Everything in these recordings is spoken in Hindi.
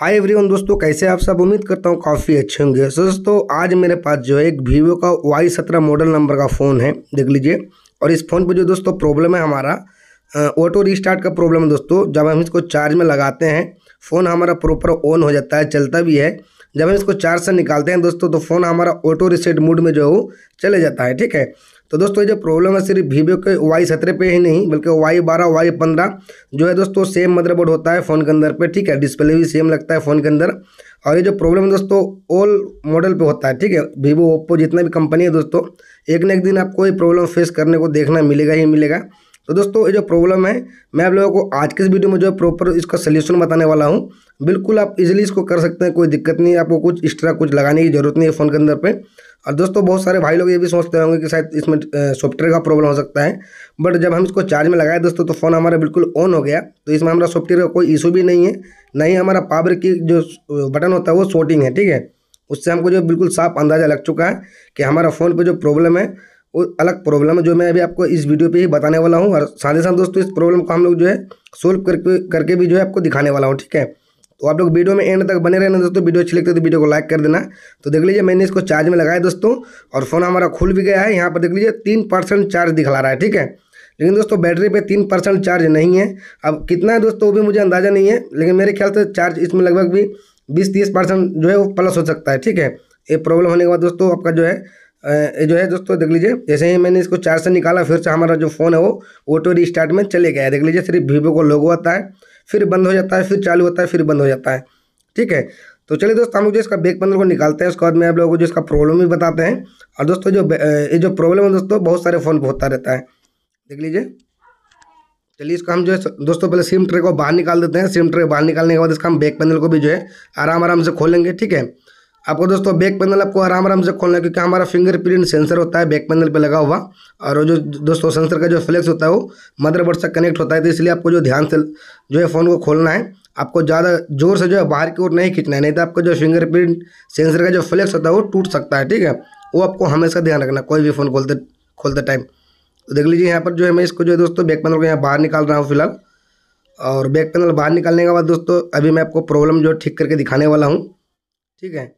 हाय एवरीवन दोस्तों कैसे आप सब उम्मीद करता हूँ काफ़ी अच्छे होंगे दोस्तों आज मेरे पास जो है एक वीवो का वाई सत्रह मॉडल नंबर का फ़ोन है देख लीजिए और इस फ़ोन पे जो दोस्तों प्रॉब्लम है हमारा ऑटो रिस्टार्ट का प्रॉब्लम है दोस्तों जब हम इसको चार्ज में लगाते हैं फ़ोन हमारा प्रॉपर ऑन हो जाता है चलता भी है जब हम इसको चार्ज से निकालते हैं दोस्तों तो फ़ोन हमारा ऑटो रिसेट मोड में जो है चले जाता है ठीक है तो दोस्तों ये जो प्रॉब्लम है सिर्फ वीवो के वाई सत्रह पे ही नहीं बल्कि वाई बारह वाई पंद्रह जो है दोस्तों सेम मदरबोर्ड होता है फ़ोन के अंदर पे ठीक है डिस्प्ले भी सेम लगता है फ़ोन के अंदर और ये जो प्रॉब्लम है दोस्तों ऑल मॉडल पे होता है ठीक है वीवो ओप्पो जितना भी कंपनी है दोस्तों एक ना एक दिन आपको ये प्रॉब्लम फेस करने को देखना मिलेगा ही मिलेगा तो दोस्तों ये जो प्रॉब्लम है मैं आप लोगों को आज के इस वीडियो में जो है प्रॉपर इसका सलूशन बताने वाला हूँ बिल्कुल आप इजीली इसको कर सकते हैं कोई दिक्कत नहीं आपको कुछ एक्स्ट्रा कुछ लगाने की जरूरत नहीं है फ़ोन के अंदर पे और दोस्तों बहुत सारे भाई लोग ये भी सोचते होंगे कि शायद इसमें सॉफ्टवेयर का प्रॉब्लम हो सकता है बट जब हम इसको चार्ज में लगाए दोस्तों तो फ़ोन हमारा बिल्कुल ऑन हो गया तो इसमें हमारा सॉफ्टवेयर का कोई इशू भी नहीं है ना ही हमारा पावर की जो बटन होता है वो शॉर्टिंग है ठीक है उससे हमको जो बिल्कुल साफ अंदाज़ा लग चुका है कि हमारा फ़ोन पर जो प्रॉब्लम है वो अलग प्रॉब्लम है जो मैं अभी आपको इस वीडियो पे ही बताने वाला हूँ और साथ ही साथ दोस्तों इस प्रॉब्लम को हम लोग जो है सोल्व करके करके भी जो है आपको दिखाने वाला हूँ ठीक है तो आप लोग वीडियो में एंड तक बने रहना दोस्तों वीडियो अच्छी लगती है तो वीडियो को लाइक कर देना तो देख लीजिए मैंने इसको चार्ज में लगाया दोस्तों और फ़ोन हमारा खुल भी गया है यहाँ पर देख लीजिए तीन परसेंट चार्ज दिखला रहा है ठीक है लेकिन दोस्तों बैटरी पे तीन परसेंट चार्ज नहीं है अब कितना है दोस्तों वो भी मुझे अंदाज़ा नहीं है लेकिन मेरे ख्याल से चार्ज इसमें लगभग भी बीस तीस परसेंट जो है वो प्लस हो सकता है ठीक है ये प्रॉब्लम होने के बाद दोस्तों आपका जो है जो है दोस्तों देख लीजिए जैसे ही मैंने इसको चार्ज से निकाला फिर से हमारा जो फ़ोन है वो ऑटो रिस्टार्ट में चले गया है देख लीजिए सिर्फ वीवो को लोगो आता है फिर बंद हो जाता है फिर चालू होता है फिर बंद हो जाता है ठीक है तो चलिए दोस्तों हम लोग जो इसका बैक पैनल को निकालते हैं उसके बाद में आप लोगों को जो इसका प्रॉब्लम भी बताते हैं और दोस्तों जो ये जो प्रॉब्लम है दोस्तों बहुत सारे फ़ोन पर होता रहता है देख लीजिए चलिए इसका हम जो है दोस्तों पहले सिम ट्रे को बाहर निकाल देते हैं सिम ट्रे बाहर निकालने के बाद इसका हम बैक पैनल को भी जो है आराम आराम से खोलेंगे ठीक है आपको दोस्तों बैक पैनल आपको आराम आराम से खोलना है क्योंकि हमारा फिंगरप्रिंट सेंसर होता है बैक पैनल पे लगा हुआ और जो दोस्तों सेंसर का जो फ्लैक्स होता है वो मदरबोर्ड से कनेक्ट होता है तो इसलिए आपको जो ध्यान से जो है फ़ोन को खोलना है आपको ज़्यादा जोर से जो है बाहर की ओर नहीं खींचना है नहीं तो आपका जो फिंगरप्रिंट सेंसर का जो फ्लैक्स होता है वो टूट सकता है ठीक है वो आपको हमेशा ध्यान रखना कोई भी फ़ोन खोलते खोलते टाइम तो देख लीजिए यहाँ पर जो है मैं इसको जो है दोस्तों बैक पैनल को यहाँ बाहर निकाल रहा हूँ फिलहाल और बैक पैनल बाहर निकालने के बाद दोस्तों अभी मैं आपको प्रॉब्लम जो ठीक करके दिखाने वाला हूँ ठीक है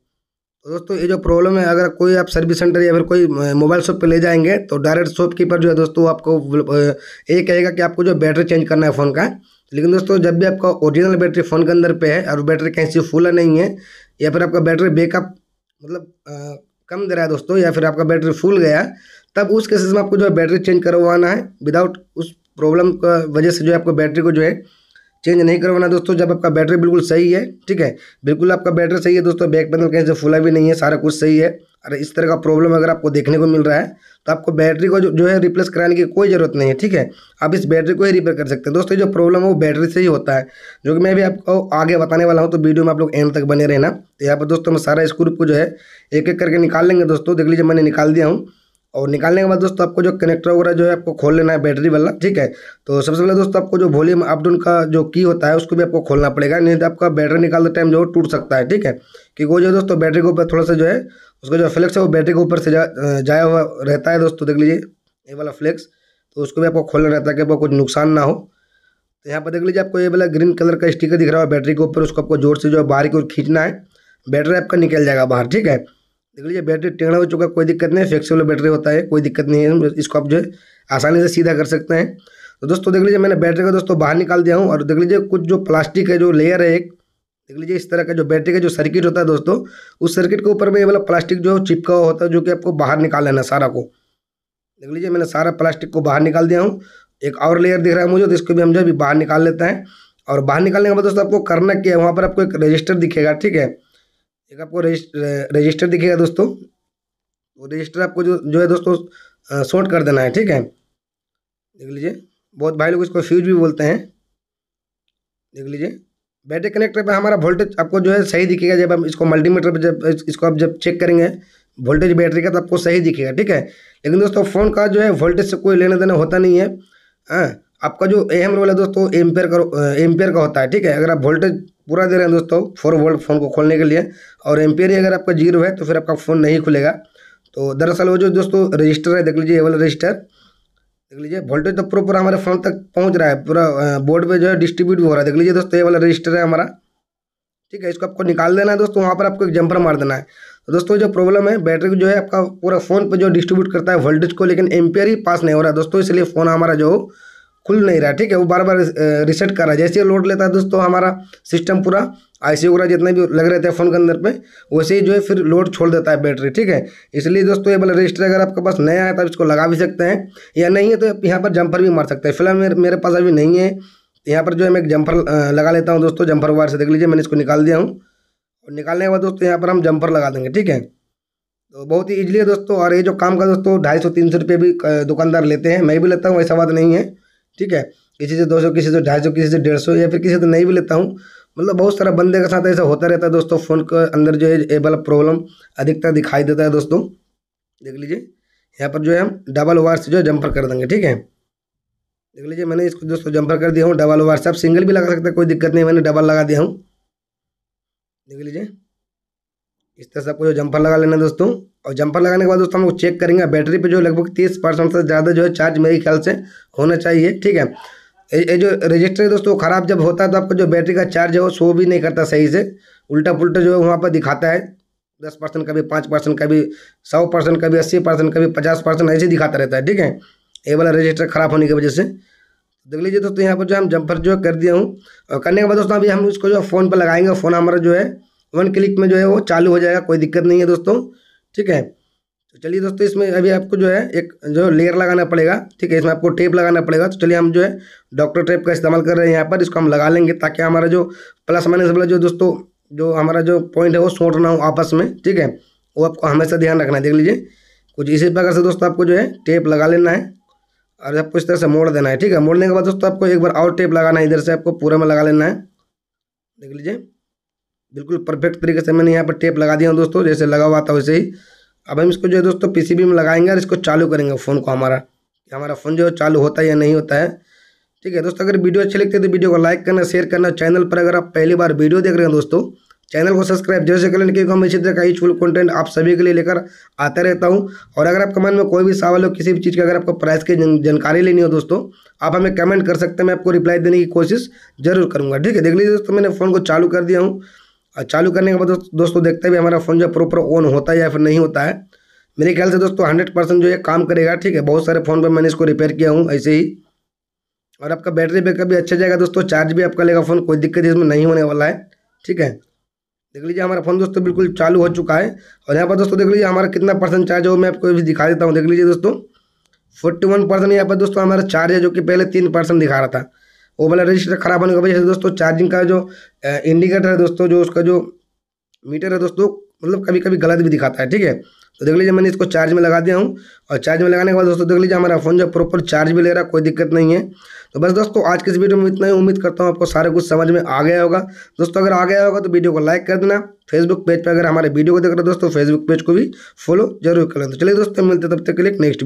तो दोस्तों ये जो प्रॉब्लम है अगर कोई आप सर्विस सेंटर या फिर कोई मोबाइल शॉप पे ले जाएंगे तो डायरेक्ट शॉपकीपर जो है दोस्तों आपको ये कहेगा कि आपको जो बैटरी चेंज करना है फ़ोन का लेकिन दोस्तों जब भी आपका ओरिजिनल बैटरी फ़ोन के अंदर पे है और बैटरी कहीं से फुल नहीं है या फिर आपका बैटरी बैकअप मतलब आ, कम दे रहा है दोस्तों या फिर आपका बैटरी फूल गया तब उस केसेस में आपको जो है बैटरी चेंज करवाना है विदाउट उस प्रॉब्लम का वजह से जो है आपको बैटरी को जो है चेंज नहीं करवाना दोस्तों जब आपका बैटरी बिल्कुल सही है ठीक है बिल्कुल आपका बैटरी सही है दोस्तों बैक पैनल कहीं से फुला भी नहीं है सारा कुछ सही है अरे इस तरह का प्रॉब्लम अगर आपको देखने को मिल रहा है तो आपको बैटरी को जो, जो है रिप्लेस कराने की कोई ज़रूरत नहीं है ठीक है आप इस बैटरी को ही रिपेयर कर सकते हैं दोस्तों जो प्रॉब्लम है वो बैटरी से ही होता है जो कि मैं भी आपको आगे बताने वाला हूँ तो वीडियो में आप लोग एंड तक बने रहना तो यहाँ पर दोस्तों हम सारा स्क्रूप को जो है एक एक करके निकाल लेंगे दोस्तों देख लीजिए मैंने निकाल दिया हूँ और निकालने के बाद दोस्तों आपको जो कनेक्टर वगैरह जो है आपको खोल लेना है बैटरी वाला ठीक है तो सबसे पहले दोस्तों आपको जो वॉल्यूम अप डाउन का जो की होता है उसको भी आपको खोलना पड़ेगा नहीं तो आपका बैटरी निकालते टाइम जो टूट सकता है ठीक है क्योंकि वो जो दोस्तों बैटरी के ऊपर थोड़ा सा जो है उसका जो फ्लेक्स है वो बैटरी के ऊपर से जाया हुआ रहता है दोस्तों देख लीजिए ये वाला फ्लेक्स तो उसको भी आपको खोलना रहता है कि आपको कुछ नुकसान ना हो तो यहाँ पर देख लीजिए आपको ये वाला ग्रीन कलर का स्टिकर दिख रहा है बैटरी के ऊपर उसको आपको जोर से जो है बाहर की ओर खींचना है बैटरी आपका निकल जाएगा बाहर ठीक है देख लीजिए बैटरी टेढ़ा हो चुका कोई दिक्कत नहीं फ्लेक्सीबल बैटरी होता है कोई दिक्कत नहीं है इसको आप जो है आसानी से सीधा कर सकते हैं तो दोस्तों देख लीजिए मैंने बैटरी का दोस्तों बाहर निकाल दिया हूँ और देख लीजिए कुछ जो प्लास्टिक है जो लेयर है एक देख लीजिए इस तरह का जो बैटरी का जो सर्किट होता है दोस्तों उस सर्किट के ऊपर में ये वाला प्लास्टिक जो चिपका हुआ होता है जो कि आपको बाहर निकाल लेना सारा को देख लीजिए मैंने सारा प्लास्टिक को बाहर निकाल दिया हूँ एक और लेयर दिख रहा है मुझे तो इसको भी हम जो अभी बाहर निकाल लेते हैं और बाहर निकालने के बाद दोस्तों आपको करना क्या है वहाँ पर आपको एक रजिस्टर दिखेगा ठीक है एक आपको रजिस्टर दिखेगा दोस्तों वो रजिस्टर आपको जो जो है दोस्तों शॉर्ट कर देना है ठीक है देख लीजिए बहुत भाई लोग इसको फ्यूज भी बोलते हैं देख लीजिए बैटरी कनेक्टर पर हमारा वोल्टेज आपको जो है सही दिखेगा जब हम इसको मल्टीमीटर पर जब इसको आप जब चेक करेंगे वोल्टेज बैटरी का तो आपको सही दिखेगा ठीक है लेकिन दोस्तों फ़ोन का जो है वोल्टेज से कोई लेना देना होता नहीं है हाँ आपका जो एम रोल है दोस्तों एम्पेयर का एम्पेयर का होता है ठीक है अगर आप वोल्टेज पूरा दे रहे हैं दोस्तों फोर वोल्ट फ़ोन को खोलने के लिए और एम्पेयर ही अगर आपका जीरो है तो फिर आपका फ़ोन नहीं खुलेगा तो दरअसल वो जो दोस्तों रजिस्टर है देख लीजिए एवल रजिस्टर देख लीजिए वोल्टेज तो पूरा पूरा हमारे फ़ोन तक पहुँच रहा है पूरा बोर्ड पर जो है डिस्ट्रीब्यूट हो रहा है देख लीजिए दोस्तों ये वाला रजिस्टर है हमारा ठीक है इसको आपको निकाल देना है दोस्तों वहाँ पर आपको एक जंपर मार देना है तो दोस्तों जो प्रॉब्लम है बैटरी जो है आपका पूरा फ़ोन पर जो डिस्ट्रीब्यूट करता है वोल्टेज को लेकिन एम्पेयर ही पास नहीं हो रहा है दोस्तों इसलिए फ़ोन हमारा जो खुल नहीं रहा ठीक है वो बार बार रिसेट कर रहा है जैसे लोड लेता है दोस्तों हमारा सिस्टम पूरा आई सी वगैरह जितने भी लग रहे थे फ़ोन के अंदर पे वैसे ही जो है फिर लोड छोड़ देता है बैटरी ठीक है इसलिए दोस्तों ये बोले रजिस्टर अगर आपके पास नया है तो आप इसको लगा भी सकते हैं या नहीं है तो यहाँ पर जंपर भी मार सकते हैं फिलहाल मेरे मेरे पास अभी नहीं है यहाँ पर जो है मैं एक जंपर लगा लेता हूँ दोस्तों जंपर वायर से देख लीजिए मैंने इसको निकाल दिया हूँ और निकालने के बाद दोस्तों यहाँ पर हम जंपर लगा देंगे ठीक है तो बहुत ही ईजिली है दोस्तों और ये जो काम का दोस्तों ढाई सौ तीन सौ रुपये भी दुकानदार लेते हैं मैं भी लेता हूँ ऐसा बात नहीं है ठीक है किसी से दो सौ किसी से ढाई सौ किसी से डेढ़ सौ या फिर किसी से तो नहीं भी लेता हूँ मतलब बहुत सारा बंदे के साथ ऐसा होता रहता है दोस्तों फ़ोन के अंदर जो है ये वाला प्रॉब्लम अधिकतर दिखाई देता है दोस्तों देख लीजिए यहाँ पर जो है हम डबल वार से जो है जम्पर कर देंगे ठीक है देख लीजिए मैंने इसको दोस्तों जम्पर कर दिया हूँ डबल वार से आप सिंगल भी लगा सकते हैं कोई दिक्कत नहीं मैंने डबल लगा दिया हूँ देख लीजिए इस तरह से आपको जो जम्पर लगा लेना दोस्तों और जंपर लगाने के बाद दोस्तों हम लोग चेक करेंगे बैटरी पे जो लगभग तीस परसेंट से ज़्यादा जो है चार्ज मेरे ख्याल से होना चाहिए ठीक है ये जो रजिस्टर है दोस्तों ख़राब जब होता है तो आपका जो बैटरी का चार्ज है वो शो भी नहीं करता सही से उल्टा पुल्टा जो है वहाँ पर दिखाता है दस परसेंट कभी पाँच परसेंट कभी सौ परसेंट कभी अस्सी परसेंट कभी पचास परसेंट ऐसे दिखाता रहता है ठीक है ये वाला रजिस्टर ख़राब होने की वजह से देख लीजिए दोस्तों यहाँ पर जो हम जंपर जो कर दिया हूँ और करने के बाद दोस्तों अभी हम इसको जो फ़ोन पर लगाएंगे फ़ोन हमारा जो है वन क्लिक में जो है वो चालू हो जाएगा कोई दिक्कत नहीं है दोस्तों ठीक है तो चलिए दोस्तों इसमें अभी आपको जो है एक जो लेयर लगाना पड़ेगा ठीक है इसमें आपको टेप लगाना पड़ेगा तो चलिए हम जो है डॉक्टर टेप का इस्तेमाल कर रहे हैं यहाँ पर इसको हम लगा लेंगे ताकि हमारा जो प्लस माइनस वाला जो दोस्तों जो हमारा जो पॉइंट है वो सोट ना हो आपस में ठीक है वो आपको हमेशा ध्यान रखना है देख लीजिए कुछ इसी प्रकार से दोस्तों आपको जो है टेप लगा लेना है और आपको इस तरह से मोड़ देना है ठीक है मोड़ने के बाद दोस्तों आपको एक बार और टेप लगाना है इधर से आपको पूरा में लगा लेना है देख लीजिए बिल्कुल परफेक्ट तरीके से मैंने यहाँ पर टेप लगा दिया दोस्तों जैसे लगा हुआ था वैसे ही अब हम इसको जो है दोस्तों पीसीबी में लगाएंगे और इसको चालू करेंगे फ़ोन को हमारा हमारा फ़ोन जो है चालू होता है या नहीं होता है ठीक है दोस्तों अगर वीडियो अच्छी लगती है तो वीडियो को लाइक करना शेयर करना चैनल पर अगर आप पहली बार वीडियो देख रहे हैं दोस्तों चैनल को सब्सक्राइब जैसे कर लेंगे क्योंकि हम इसी तरह का यूजफुल कंटेंट आप सभी के लिए लेकर आता रहता हूं और अगर आपके मन में कोई भी सवाल हो किसी भी चीज़ का अगर आपको प्राइस की जानकारी लेनी हो दोस्तों आप हमें कमेंट कर सकते हैं मैं आपको रिप्लाई देने की कोशिश जरूर करूँगा ठीक है देख लीजिए दोस्तों मैंने फ़ोन को चालू कर दिया हूँ और चालू करने के बाद दोस्तों देखते हुए हमारा फ़ोन जो है प्रॉपर ऑन होता है या फिर नहीं होता है मेरे ख्याल से दोस्तों हंड्रेड परसेंट जो है काम करेगा ठीक है बहुत सारे फ़ोन पर मैंने इसको रिपेयर किया हूँ ऐसे ही और आपका बैटरी बैकअप भी अच्छा जाएगा दोस्तों चार्ज भी आपका लेगा फ़ोन कोई दिक्कत इसमें नहीं होने वाला है ठीक है देख लीजिए हमारा फ़ोन दोस्तों बिल्कुल चालू हो चुका है और यहाँ पर दोस्तों देख लीजिए हमारा कितना परसेंट चार्ज हो मैं आपको भी दिखा देता हूँ देख लीजिए दोस्तों फोर्टी वन परसेंट यहाँ पर दोस्तों हमारा चार्ज है जो कि पहले तीन परसेंट दिखा रहा था वो वाला रजिस्टर खराब होने की वजह से दोस्तों चार्जिंग का जो इंडिकेटर है दोस्तों जो उसका जो मीटर है दोस्तों मतलब कभी कभी गलत भी दिखाता है ठीक है तो देख लीजिए मैंने इसको चार्ज में लगा दिया हूँ और चार्ज में लगाने के बाद दोस्तों देख लीजिए हमारा फ़ोन जो प्रॉपर चार्ज भी ले रहा है कोई दिक्कत नहीं है तो बस दोस्तों आज की इस वीडियो में इतना ही उम्मीद करता हूँ आपको सारा कुछ समझ में आ गया होगा दोस्तों अगर आ गया होगा तो वीडियो को लाइक कर देना फेसबुक पेज पर अगर हमारे वीडियो को देख रहे हो दोस्तों फेसबुक पेज को भी फॉलो जरूर कर लेना तो चलिए दोस्तों मिलते तब तक के लिए नेक्स्ट